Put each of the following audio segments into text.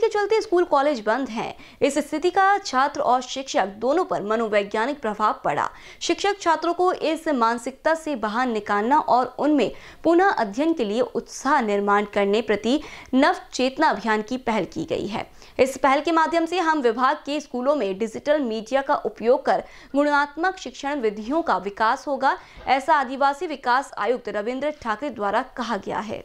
के चलते school college बंद हैं इस स्थिति का छात्र और शिक्षक दोनों पर मनोवैज्ञानिक प्रभाव पड़ा शिक्षक छात्रों को इस मानसिकता से बाहर निकालना और उनमें पुनः अध्ययन के लिए उत्साह निर्माण करने प्रति नव चेतना अभियान की पहल की गई है इस पहल के माध्यम से हम विभाग के स्कूलों में डिजिटल मीडिया का उपयोग कर गुणात्मक शिक्षण विधियों का विकास होगा ऐसा आदिवासी विकास आयुक्त रविन्द्र ठाकरे द्वारा कहा गया है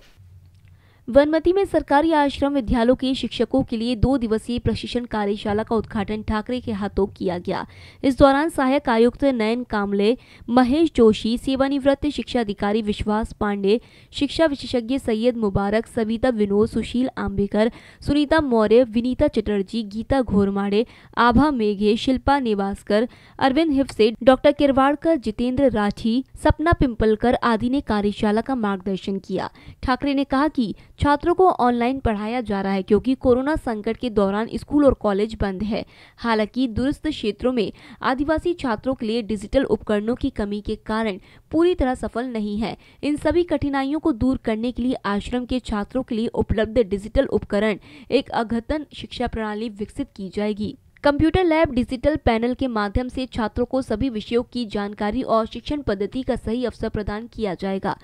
वनमती में सरकारी आश्रम विद्यालयों के शिक्षकों के लिए दो दिवसीय प्रशिक्षण कार्यशाला का उद्घाटन ठाकरे के हाथों किया गया इस दौरान सहायक आयुक्त नयन कामले महेश जोशी सेवानिवृत्त शिक्षा अधिकारी विश्वास पांडे शिक्षा विशेषज्ञ सैयद मुबारक सविता विनोद सुशील आम्बेकर सुनीता मौर्य विनीता चटर्जी गीता घोरमाड़े आभा मेघे शिल्पा नेवासकर अरविंद हिफसे डॉक्टर किरवाड़कर जितेंद्र राठी सपना पिंपलकर आदि ने कार्यशाला का मार्गदर्शन किया ठाकरे ने कहा की छात्रों को ऑनलाइन पढ़ाया जा रहा है क्योंकि कोरोना संकट के दौरान स्कूल और कॉलेज बंद है हालांकि दूरस्थ क्षेत्रों में आदिवासी छात्रों के लिए डिजिटल उपकरणों की कमी के कारण पूरी तरह सफल नहीं है इन सभी कठिनाइयों को दूर करने के लिए आश्रम के छात्रों के लिए उपलब्ध डिजिटल उपकरण एक अघतन शिक्षा प्रणाली विकसित की जाएगी कंप्यूटर लैब डिजिटल पैनल के माध्यम से छात्रों को सभी विषयों की जानकारी और शिक्षण पद्धति का सही अवसर प्रदान किया जाएगा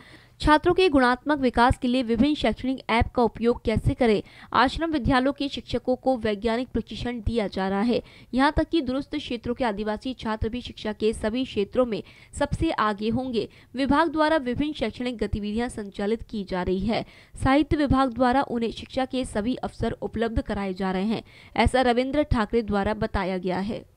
छात्रों के गुणात्मक विकास के लिए विभिन्न शैक्षणिक ऐप का उपयोग कैसे करें आश्रम विद्यालयों के शिक्षकों को वैज्ञानिक प्रशिक्षण दिया जा रहा है यहाँ तक कि दुरुस्त क्षेत्रों के आदिवासी छात्र भी शिक्षा के सभी क्षेत्रों में सबसे आगे होंगे विभाग द्वारा विभिन्न शैक्षणिक गतिविधियां संचालित की जा रही है साहित्य विभाग द्वारा उन्हें शिक्षा के सभी अवसर उपलब्ध कराए जा रहे हैं ऐसा रविन्द्र ठाकरे द्वारा बताया गया है